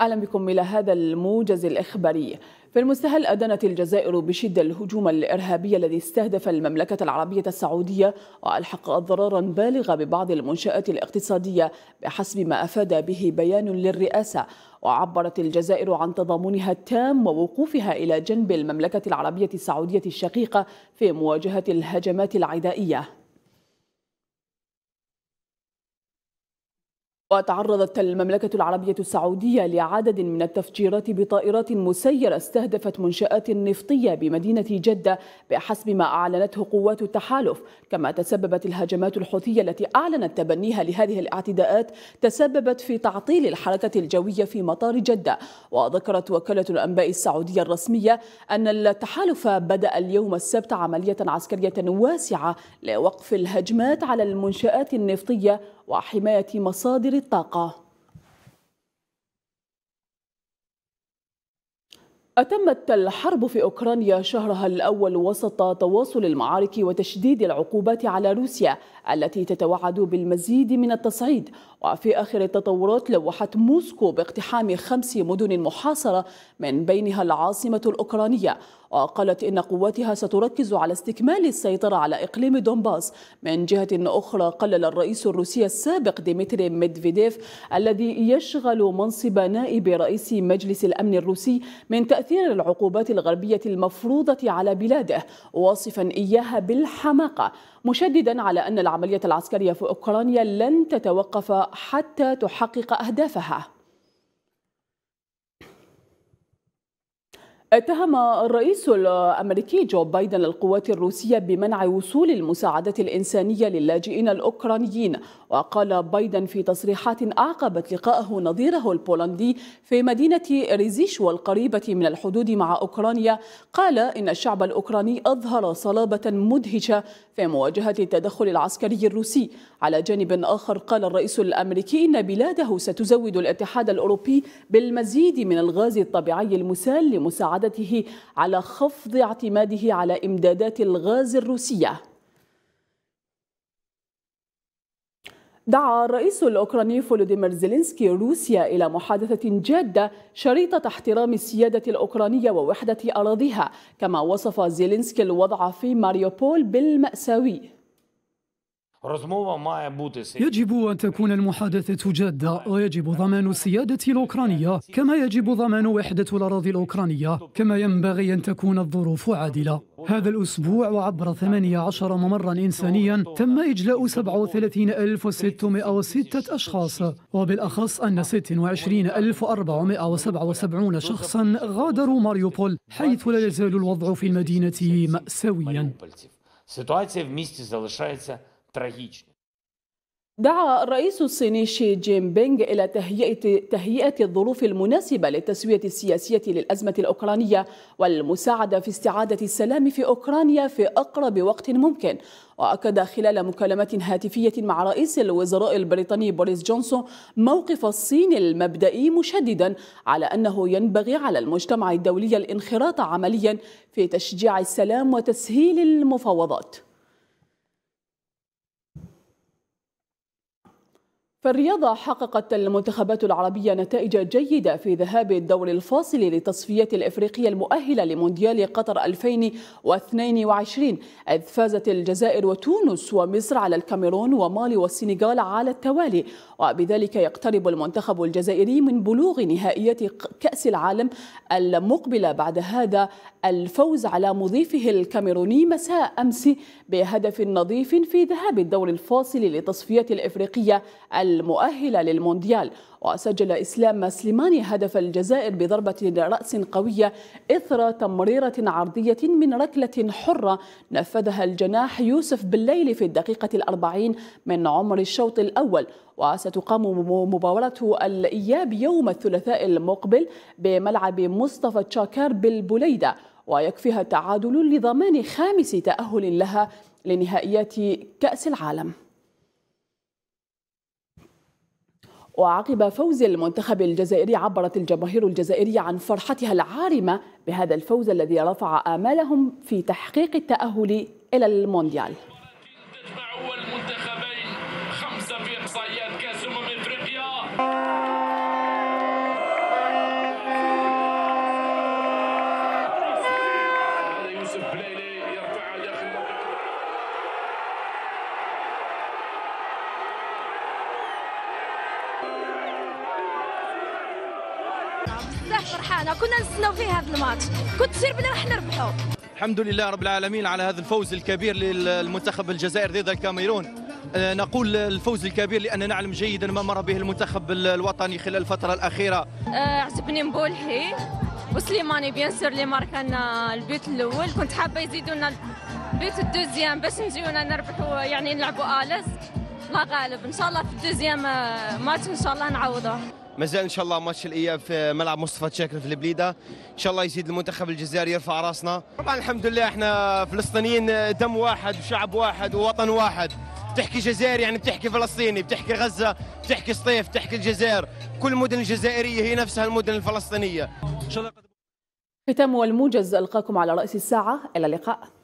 أهلا بكم إلى هذا الموجز الإخباري في المستهل أدانت الجزائر بشدة الهجوم الإرهابي الذي استهدف المملكة العربية السعودية وألحق ضررا بالغه ببعض المنشآت الاقتصادية بحسب ما أفاد به بيان للرئاسة وعبرت الجزائر عن تضامنها التام ووقوفها إلى جنب المملكة العربية السعودية الشقيقة في مواجهة الهجمات العدائية وتعرضت المملكة العربية السعودية لعدد من التفجيرات بطائرات مسيرة استهدفت منشآت نفطية بمدينة جدة بحسب ما أعلنته قوات التحالف كما تسببت الهجمات الحوثية التي أعلنت تبنيها لهذه الاعتداءات تسببت في تعطيل الحركة الجوية في مطار جدة وذكرت وكالة الأنباء السعودية الرسمية أن التحالف بدأ اليوم السبت عملية عسكرية واسعة لوقف الهجمات على المنشآت النفطية وحماية مصادر الطاقة أتمت الحرب في أوكرانيا شهرها الأول وسط تواصل المعارك وتشديد العقوبات على روسيا التي تتوعد بالمزيد من التصعيد وفي آخر التطورات لوحت موسكو باقتحام خمس مدن محاصرة من بينها العاصمة الأوكرانية وقالت إن قواتها ستركز على استكمال السيطرة على إقليم دونباس من جهة أخرى قلل الرئيس الروسي السابق ديمتري ميدفيديف الذي يشغل منصب نائب رئيس مجلس الأمن الروسي من تأثير العقوبات الغربية المفروضة على بلاده واصفا إياها بالحماقة مشددا على أن العملية العسكرية في أوكرانيا لن تتوقف حتى تحقق أهدافها اتهم الرئيس الامريكي جو بايدن القوات الروسيه بمنع وصول المساعدات الانسانيه للاجئين الاوكرانيين وقال بايدن في تصريحات اعقبت لقاءه نظيره البولندي في مدينه ريزيشو القريبه من الحدود مع اوكرانيا قال ان الشعب الاوكراني اظهر صلابه مدهشه في مواجهه التدخل العسكري الروسي على جانب اخر قال الرئيس الامريكي ان بلاده ستزود الاتحاد الاوروبي بالمزيد من الغاز الطبيعي المسال لمساعده مساعدته على خفض اعتماده على إمدادات الغاز الروسية دعا الرئيس الأوكراني فولوديمير زيلينسكي روسيا إلى محادثة جادة شريطة احترام السيادة الأوكرانية ووحدة أراضيها كما وصف زيلينسكي الوضع في ماريوبول بالمأساوي يجب أن تكون المحادثة جادة ويجب ضمان السيادة الأوكرانية كما يجب ضمان وحدة الأراضي الأوكرانية كما ينبغي أن تكون الظروف عادلة هذا الأسبوع وعبر 18 ممرا إنسانيا تم إجلاء 37606 أشخاص وبالأخص أن 26477 شخصا غادروا ماريوبول حيث لا يزال الوضع في المدينة مأساويا трагичны. دعا الرئيس الصيني شي جين بينغ إلى تهيئة, تهيئة الظروف المناسبة للتسوية السياسية للأزمة الأوكرانية والمساعدة في استعادة السلام في أوكرانيا في أقرب وقت ممكن وأكد خلال مكالمة هاتفية مع رئيس الوزراء البريطاني بوريس جونسون موقف الصين المبدئي مشددا على أنه ينبغي على المجتمع الدولي الانخراط عمليا في تشجيع السلام وتسهيل المفاوضات في الرياضة حققت المنتخبات العربية نتائج جيدة في ذهاب الدور الفاصل لتصفيات الإفريقية المؤهلة لمونديال قطر 2022 إذ فازت الجزائر وتونس ومصر على الكاميرون ومالي والسنغال على التوالي وبذلك يقترب المنتخب الجزائري من بلوغ نهائيات كأس العالم المقبلة بعد هذا الفوز على مضيفه الكاميروني مساء أمس بهدف نظيف في ذهاب الدور الفاصل لتصفيات الإفريقية المؤهلة للمونديال وسجل إسلام سليماني هدف الجزائر بضربة رأس قوية إثر تمريرة عرضية من ركلة حرة نفذها الجناح يوسف بالليل في الدقيقة الأربعين من عمر الشوط الأول وستقام مباراة الإياب يوم الثلاثاء المقبل بملعب مصطفى تشاكار بالبليدة ويكفيها تعادل لضمان خامس تأهل لها لنهائيات كأس العالم وعقب فوز المنتخب الجزائري عبرت الجماهير الجزائرية عن فرحتها العارمة بهذا الفوز الذي رفع آمالهم في تحقيق التأهل إلى المونديال بزاف فرحانه كنا نستناو فيه هذا الماتش كنت سير بلي راح نربحوا الحمد لله رب العالمين على هذا الفوز الكبير للمنتخب الجزائري ضد الكاميرون آه، نقول الفوز الكبير لاننا نعلم جيدا ما مر به المنتخب الوطني خلال الفتره الاخيره آه، عجبني مبولحي وسليماني بيان سور اللي لنا البيت الاول كنت حابه يزيدوا لنا البيت الدوزيام باش نجيونا نربحوا يعني نلعبوا الس ما غالب ان شاء الله في الدوزيام آه، ماتش ان شاء الله نعوضه مازال ان شاء الله ماتش الاياب في ملعب مصطفى تشاكر في البليده ان شاء الله يزيد المنتخب الجزائري يرفع راسنا طبعا الحمد لله احنا فلسطينيين آه، دم واحد وشعب واحد ووطن واحد بتحكي جزائري يعني بتحكي فلسطيني بتحكي غزه بتحكي سطيف بتحكي الجزائر كل المدن الجزائريه هي نفسها المدن الفلسطينيه ختام والموجز القاكم على راس الساعه الى اللقاء